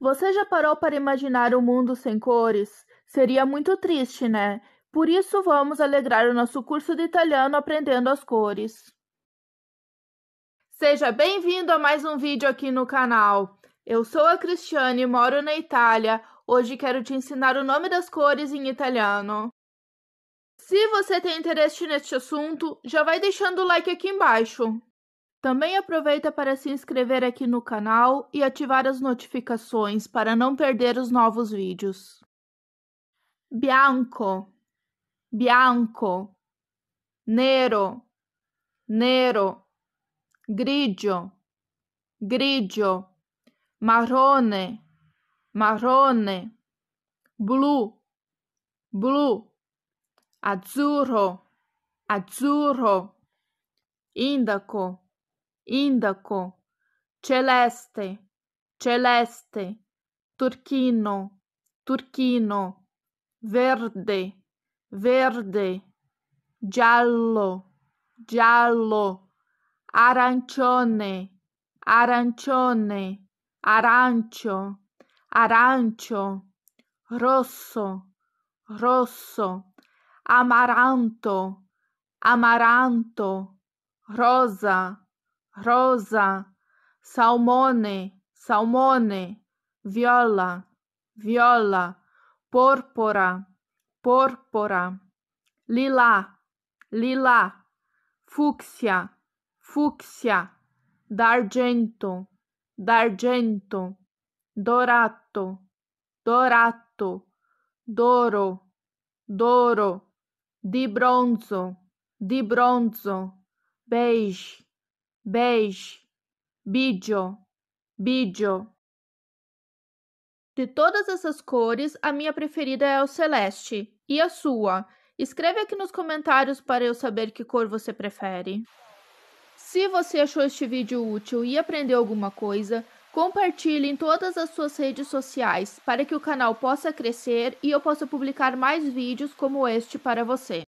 Você já parou para imaginar o um mundo sem cores? Seria muito triste, né? Por isso, vamos alegrar o nosso curso de italiano aprendendo as cores. Seja bem-vindo a mais um vídeo aqui no canal. Eu sou a Cristiane e moro na Itália. Hoje quero te ensinar o nome das cores em italiano. Se você tem interesse neste assunto, já vai deixando o like aqui embaixo. Também aproveita para se inscrever aqui no canal e ativar as notificações para não perder os novos vídeos. Bianco, bianco, nero, nero, grigio, grigio, marrone, marrone, blu, blu, azzurro, azzurro, indaco indaco, celeste, celeste, turchino, turchino, verde, verde, giallo, giallo, arancione, arancione, arancio, arancio, rosso, rosso, amaranto, amaranto, rosa, rosa, salmone, salmone, viola, viola, pórpora, pórpora, lilá, lilá, fúcsia, fúcsia, d'argento, d'argento, dorato, dorato, doro, doro, di bronzo, di bronzo, beige, bege, bijo, bijo. De todas essas cores, a minha preferida é o celeste. E a sua? Escreve aqui nos comentários para eu saber que cor você prefere. Se você achou este vídeo útil e aprendeu alguma coisa, compartilhe em todas as suas redes sociais para que o canal possa crescer e eu possa publicar mais vídeos como este para você.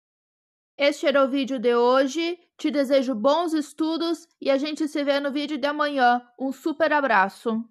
Este era o vídeo de hoje. Te desejo bons estudos e a gente se vê no vídeo de amanhã. Um super abraço!